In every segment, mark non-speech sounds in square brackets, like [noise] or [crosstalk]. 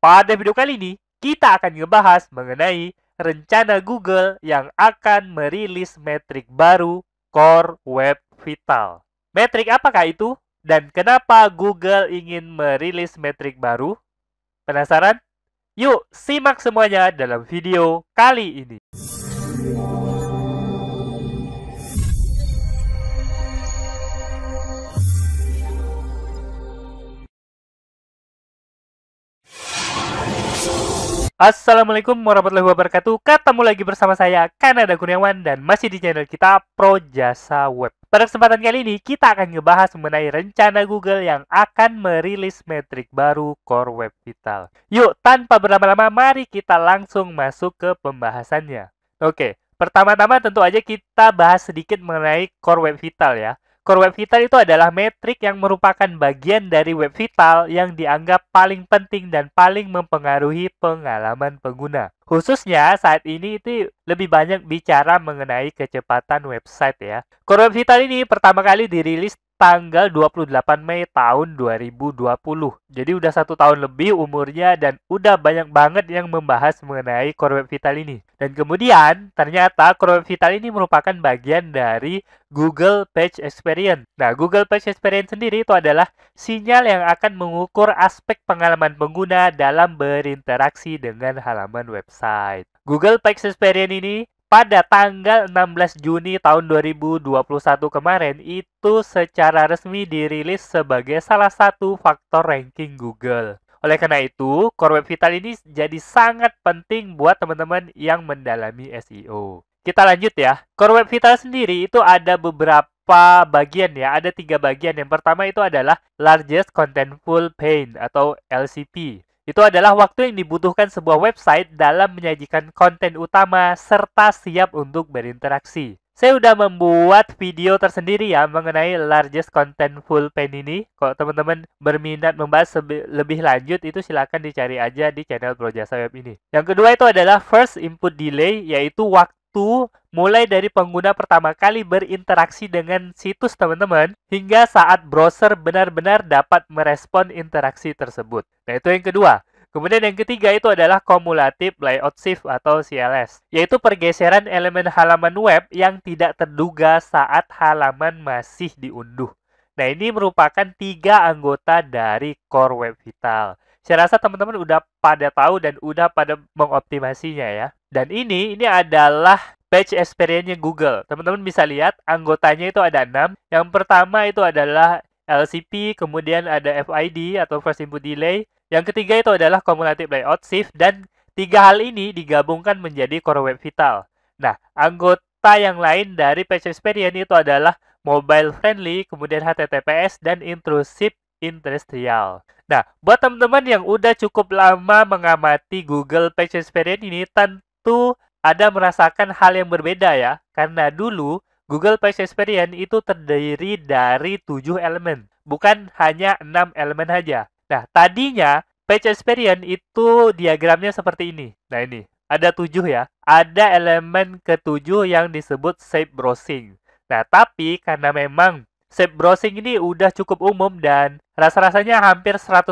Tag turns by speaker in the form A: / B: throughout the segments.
A: Pada video kali ini, kita akan membahas mengenai rencana Google yang akan merilis metrik baru Core Web Vital. Metrik apakah itu? Dan kenapa Google ingin merilis metrik baru? Penasaran? Yuk, simak semuanya dalam video kali ini. Assalamualaikum warahmatullahi wabarakatuh. Ketemu lagi bersama saya Kanada Kurniawan dan masih di channel kita Pro Jasa Web. Pada kesempatan kali ini kita akan ngebahas mengenai rencana Google yang akan merilis metrik baru Core Web Vital. Yuk, tanpa berlama-lama mari kita langsung masuk ke pembahasannya. Oke, pertama-tama tentu aja kita bahas sedikit mengenai Core Web Vital ya. Core Web Vital itu adalah metrik yang merupakan bagian dari Web Vital yang dianggap paling penting dan paling mempengaruhi pengalaman pengguna. Khususnya saat ini itu lebih banyak bicara mengenai kecepatan website ya. Core Web Vital ini pertama kali dirilis tanggal 28 Mei tahun 2020. Jadi udah satu tahun lebih umurnya dan udah banyak banget yang membahas mengenai Core Web Vital ini. Dan kemudian, ternyata Chrome Vital ini merupakan bagian dari Google Page Experience. Nah, Google Page Experience sendiri itu adalah sinyal yang akan mengukur aspek pengalaman pengguna dalam berinteraksi dengan halaman website. Google Page Experience ini pada tanggal 16 Juni tahun 2021 kemarin itu secara resmi dirilis sebagai salah satu faktor ranking Google. Oleh karena itu, Core Web Vital ini jadi sangat penting buat teman-teman yang mendalami SEO. Kita lanjut ya. Core Web Vital sendiri itu ada beberapa bagian ya. Ada tiga bagian. Yang pertama itu adalah Largest Contentful Pain atau LCP. Itu adalah waktu yang dibutuhkan sebuah website dalam menyajikan konten utama serta siap untuk berinteraksi. Saya udah membuat video tersendiri ya mengenai largest content full pen ini. Kalau teman-teman berminat membahas lebih lanjut itu silahkan dicari aja di channel Projasa Web ini. Yang kedua itu adalah first input delay yaitu waktu mulai dari pengguna pertama kali berinteraksi dengan situs teman-teman hingga saat browser benar-benar dapat merespon interaksi tersebut. Nah, itu yang kedua. Kemudian yang ketiga itu adalah cumulative layout shift atau CLS, yaitu pergeseran elemen halaman web yang tidak terduga saat halaman masih diunduh. Nah, ini merupakan tiga anggota dari Core Web Vital. Saya rasa teman-teman udah pada tahu dan udah pada mengoptimasinya ya. Dan ini, ini adalah page experience-nya Google. Teman-teman bisa lihat, anggotanya itu ada enam. Yang pertama itu adalah LCP, kemudian ada FID atau First Input Delay, yang ketiga itu adalah cumulative layout shift dan tiga hal ini digabungkan menjadi core web vital. Nah, anggota yang lain dari page experience itu adalah mobile friendly, kemudian HTTPS dan intrusive industrial. Nah, buat teman-teman yang udah cukup lama mengamati Google Page Experience ini, tentu ada merasakan hal yang berbeda ya. Karena dulu Google Page Experience itu terdiri dari 7 elemen, bukan hanya enam elemen saja. Nah, tadinya page experience itu diagramnya seperti ini. Nah, ini. Ada tujuh ya. Ada elemen ketujuh yang disebut shape browsing. Nah, tapi karena memang shape browsing ini udah cukup umum dan rasa-rasanya hampir 100%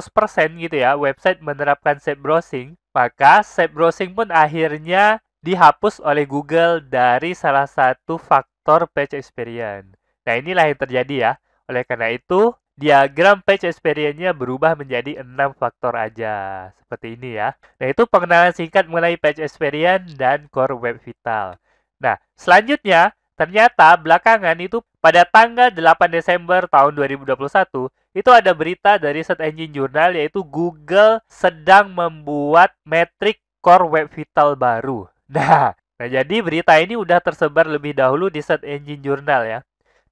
A: gitu ya, website menerapkan shape browsing, maka shape browsing pun akhirnya dihapus oleh Google dari salah satu faktor page experience. Nah, inilah yang terjadi ya. Oleh karena itu, diagram page experience-nya berubah menjadi enam faktor aja. Seperti ini ya. Nah, itu pengenalan singkat mengenai page experience dan core web vital. Nah, selanjutnya, ternyata belakangan itu pada tanggal 8 Desember tahun 2021, itu ada berita dari Search Engine Journal yaitu Google sedang membuat metrik core web vital baru. Nah, nah jadi berita ini udah tersebar lebih dahulu di Search Engine Journal ya.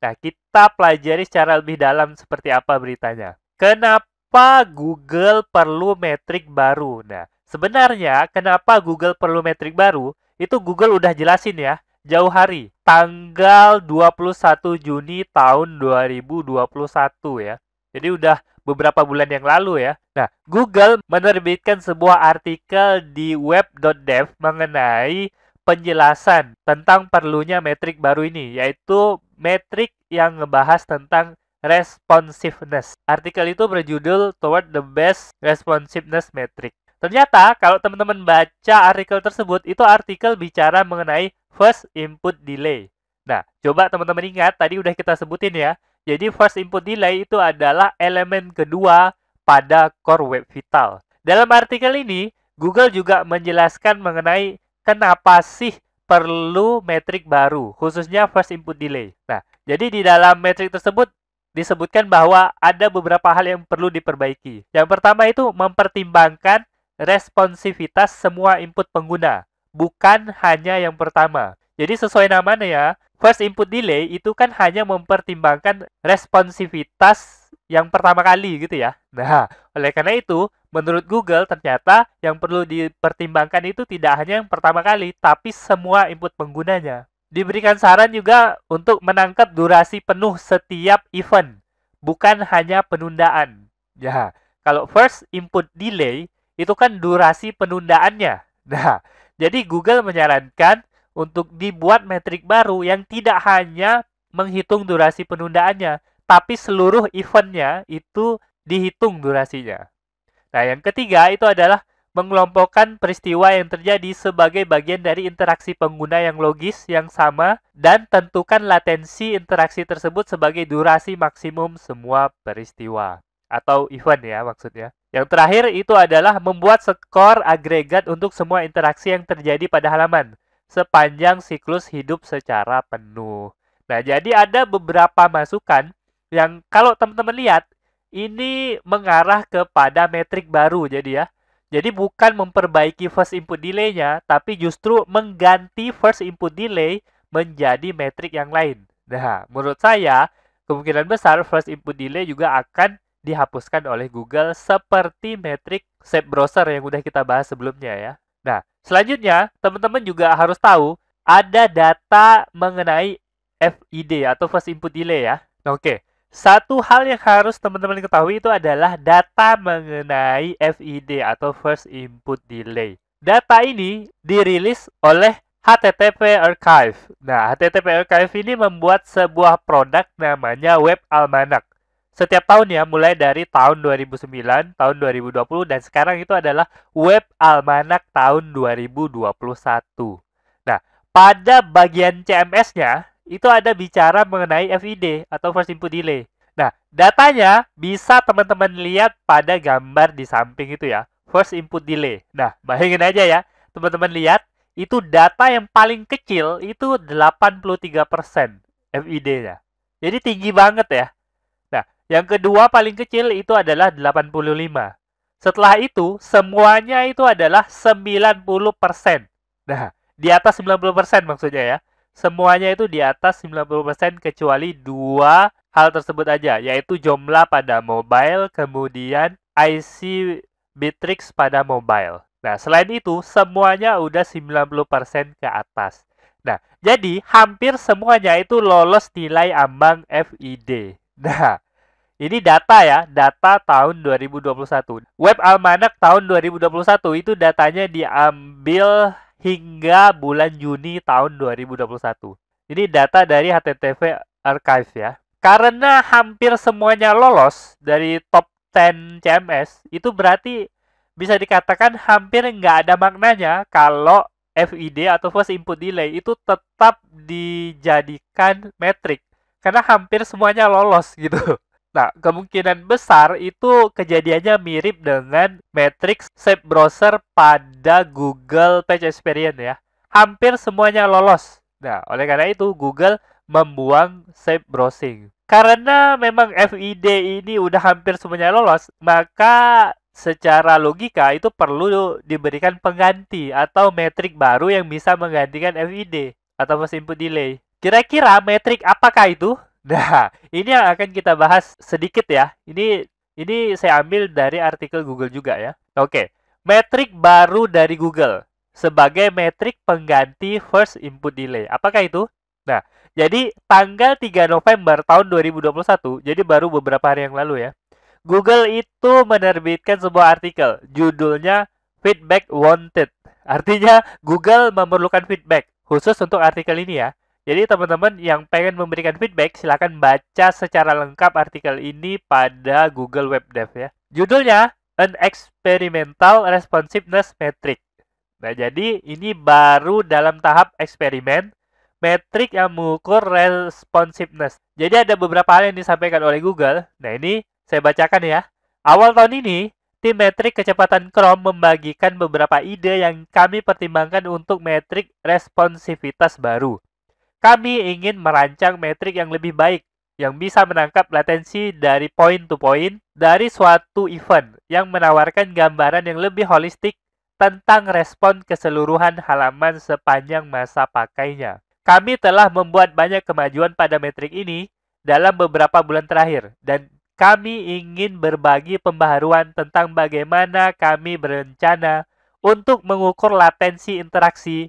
A: Nah, kita pelajari secara lebih dalam seperti apa beritanya. Kenapa Google perlu metrik baru? Nah, sebenarnya kenapa Google perlu metrik baru? Itu Google udah jelasin ya, jauh hari. Tanggal 21 Juni tahun 2021 ya. Jadi udah beberapa bulan yang lalu ya. Nah, Google menerbitkan sebuah artikel di web.dev mengenai penjelasan tentang perlunya metrik baru ini, yaitu metrik yang ngebahas tentang responsiveness. Artikel itu berjudul Toward the Best Responsiveness Metric. Ternyata kalau teman-teman baca artikel tersebut, itu artikel bicara mengenai first input delay. Nah, coba teman-teman ingat tadi udah kita sebutin ya. Jadi first input delay itu adalah elemen kedua pada core web vital. Dalam artikel ini, Google juga menjelaskan mengenai kenapa sih perlu metrik baru, khususnya first input delay. Nah, jadi di dalam metrik tersebut disebutkan bahwa ada beberapa hal yang perlu diperbaiki. Yang pertama itu mempertimbangkan responsivitas semua input pengguna, bukan hanya yang pertama. Jadi sesuai namanya ya, first input delay itu kan hanya mempertimbangkan responsivitas yang pertama kali gitu ya. Nah, oleh karena itu, menurut Google ternyata yang perlu dipertimbangkan itu tidak hanya yang pertama kali, tapi semua input penggunanya. Diberikan saran juga untuk menangkap durasi penuh setiap event, bukan hanya penundaan. Ya, kalau first input delay itu kan durasi penundaannya. Nah, jadi Google menyarankan untuk dibuat metrik baru yang tidak hanya menghitung durasi penundaannya, tapi seluruh eventnya itu dihitung durasinya. Nah, yang ketiga itu adalah mengelompokkan peristiwa yang terjadi sebagai bagian dari interaksi pengguna yang logis yang sama dan tentukan latensi interaksi tersebut sebagai durasi maksimum semua peristiwa atau event ya maksudnya. Yang terakhir itu adalah membuat skor agregat untuk semua interaksi yang terjadi pada halaman sepanjang siklus hidup secara penuh. Nah, jadi ada beberapa masukan yang kalau teman-teman lihat ini mengarah kepada metrik baru jadi ya. Jadi bukan memperbaiki first input delay-nya, tapi justru mengganti first input delay menjadi metrik yang lain. Nah, menurut saya kemungkinan besar first input delay juga akan dihapuskan oleh Google seperti metrik shape browser yang sudah kita bahas sebelumnya ya. Nah, selanjutnya teman-teman juga harus tahu ada data mengenai FID atau first input delay ya. Nah, oke, satu hal yang harus teman-teman ketahui itu adalah data mengenai FID atau First Input Delay. Data ini dirilis oleh HTTP Archive. Nah, HTTP Archive ini membuat sebuah produk namanya Web Almanac. Setiap tahun ya, mulai dari tahun 2009, tahun 2020, dan sekarang itu adalah Web Almanac tahun 2021. Nah, pada bagian CMS-nya, itu ada bicara mengenai FID atau First Input Delay. Nah, datanya bisa teman-teman lihat pada gambar di samping itu ya. First Input Delay. Nah, bayangin aja ya. Teman-teman lihat, itu data yang paling kecil itu 83% FID-nya. Jadi tinggi banget ya. Nah, yang kedua paling kecil itu adalah 85. Setelah itu, semuanya itu adalah 90%. Nah, di atas 90% maksudnya ya semuanya itu di atas 90% kecuali dua hal tersebut aja, yaitu jumlah pada mobile, kemudian IC Bitrix pada mobile. Nah, selain itu, semuanya udah 90% ke atas. Nah, jadi hampir semuanya itu lolos nilai ambang FID. Nah, ini data ya, data tahun 2021. Web Almanak tahun 2021 itu datanya diambil hingga bulan Juni tahun 2021. Ini data dari HTTV Archive ya. Karena hampir semuanya lolos dari top 10 CMS, itu berarti bisa dikatakan hampir nggak ada maknanya kalau FID atau first input delay itu tetap dijadikan metrik karena hampir semuanya lolos gitu. Nah, kemungkinan besar itu kejadiannya mirip dengan matrix Safe browser pada Google Page Experience ya. Hampir semuanya lolos. Nah, oleh karena itu Google membuang Safe browsing. Karena memang FID ini udah hampir semuanya lolos, maka secara logika itu perlu diberikan pengganti atau metrik baru yang bisa menggantikan FID atau mesin input delay. Kira-kira metrik apakah itu? Nah, ini yang akan kita bahas sedikit ya. Ini ini saya ambil dari artikel Google juga ya. Oke, metrik baru dari Google sebagai metrik pengganti first input delay. Apakah itu? Nah, jadi tanggal 3 November tahun 2021, jadi baru beberapa hari yang lalu ya. Google itu menerbitkan sebuah artikel judulnya Feedback Wanted. Artinya Google memerlukan feedback khusus untuk artikel ini ya. Jadi teman-teman yang pengen memberikan feedback, silahkan baca secara lengkap artikel ini pada Google Web Dev ya. Judulnya, An Experimental Responsiveness Metric. Nah, jadi ini baru dalam tahap eksperimen, metrik yang mengukur responsiveness. Jadi ada beberapa hal yang disampaikan oleh Google. Nah, ini saya bacakan ya. Awal tahun ini, tim metrik kecepatan Chrome membagikan beberapa ide yang kami pertimbangkan untuk metrik responsivitas baru. Kami ingin merancang metrik yang lebih baik yang bisa menangkap latensi dari point to point dari suatu event yang menawarkan gambaran yang lebih holistik tentang respon keseluruhan halaman sepanjang masa pakainya. Kami telah membuat banyak kemajuan pada metrik ini dalam beberapa bulan terakhir dan kami ingin berbagi pembaharuan tentang bagaimana kami berencana untuk mengukur latensi interaksi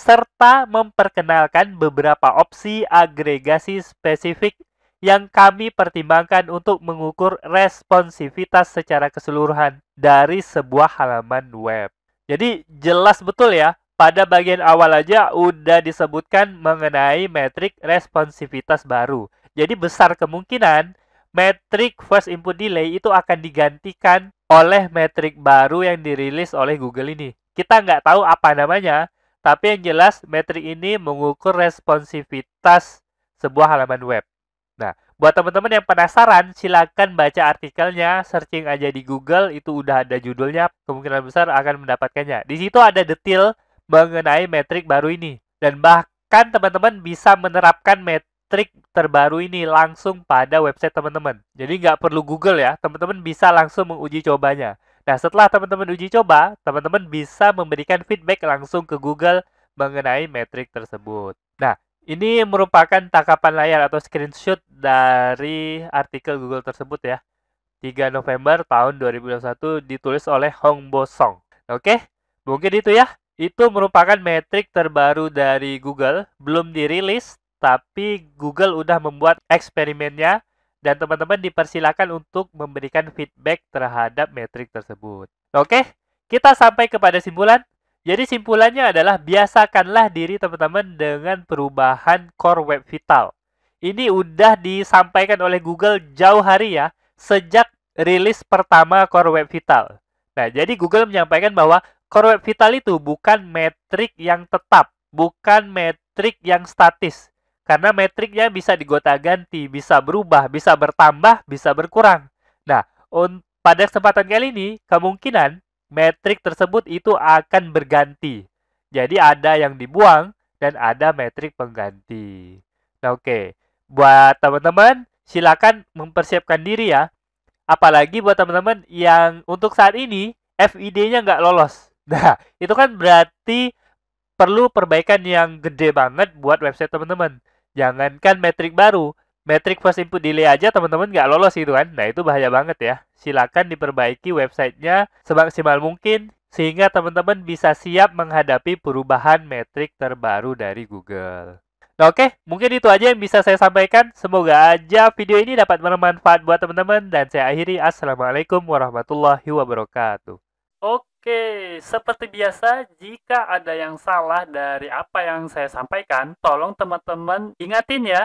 A: serta memperkenalkan beberapa opsi agregasi spesifik yang kami pertimbangkan untuk mengukur responsivitas secara keseluruhan dari sebuah halaman web. Jadi jelas betul ya, pada bagian awal aja udah disebutkan mengenai metrik responsivitas baru. Jadi besar kemungkinan metrik first input delay itu akan digantikan oleh metrik baru yang dirilis oleh Google ini. Kita nggak tahu apa namanya, tapi yang jelas, metrik ini mengukur responsivitas sebuah halaman web. Nah, buat teman-teman yang penasaran, silakan baca artikelnya, searching aja di Google, itu udah ada judulnya, kemungkinan besar akan mendapatkannya. Di situ ada detail mengenai metrik baru ini. Dan bahkan teman-teman bisa menerapkan metrik terbaru ini langsung pada website teman-teman. Jadi nggak perlu Google ya, teman-teman bisa langsung menguji cobanya. Nah, setelah teman-teman uji coba, teman-teman bisa memberikan feedback langsung ke Google mengenai metrik tersebut. Nah, ini merupakan tangkapan layar atau screenshot dari artikel Google tersebut ya. 3 November tahun 2021 ditulis oleh Hong Bo Song. Oke, mungkin itu ya. Itu merupakan metrik terbaru dari Google, belum dirilis, tapi Google udah membuat eksperimennya dan teman-teman dipersilakan untuk memberikan feedback terhadap metrik tersebut. Oke, kita sampai kepada simpulan. Jadi simpulannya adalah biasakanlah diri teman-teman dengan perubahan core web vital. Ini udah disampaikan oleh Google jauh hari ya, sejak rilis pertama core web vital. Nah, jadi Google menyampaikan bahwa core web vital itu bukan metrik yang tetap, bukan metrik yang statis, karena metriknya bisa digota ganti bisa berubah, bisa bertambah, bisa berkurang. Nah, pada kesempatan kali ini, kemungkinan metrik tersebut itu akan berganti. Jadi ada yang dibuang dan ada metrik pengganti. Nah, oke. Okay. Buat teman-teman, silakan mempersiapkan diri ya. Apalagi buat teman-teman yang untuk saat ini FID-nya nggak lolos. [laughs] Nah, itu kan berarti perlu perbaikan yang gede banget buat website teman-teman. Jangankan metrik baru, metrik first input delay aja teman-teman nggak lolos itu kan. Nah itu bahaya banget ya. Silakan diperbaiki websitenya semaksimal mungkin sehingga teman-teman bisa siap menghadapi perubahan metrik terbaru dari Google. Nah, oke, okay. mungkin itu aja yang bisa saya sampaikan. Semoga aja video ini dapat bermanfaat buat teman-teman dan saya akhiri assalamualaikum warahmatullahi wabarakatuh. Oke. Okay. Oke, seperti biasa, jika ada yang salah dari apa yang saya sampaikan, tolong teman-teman ingatin ya,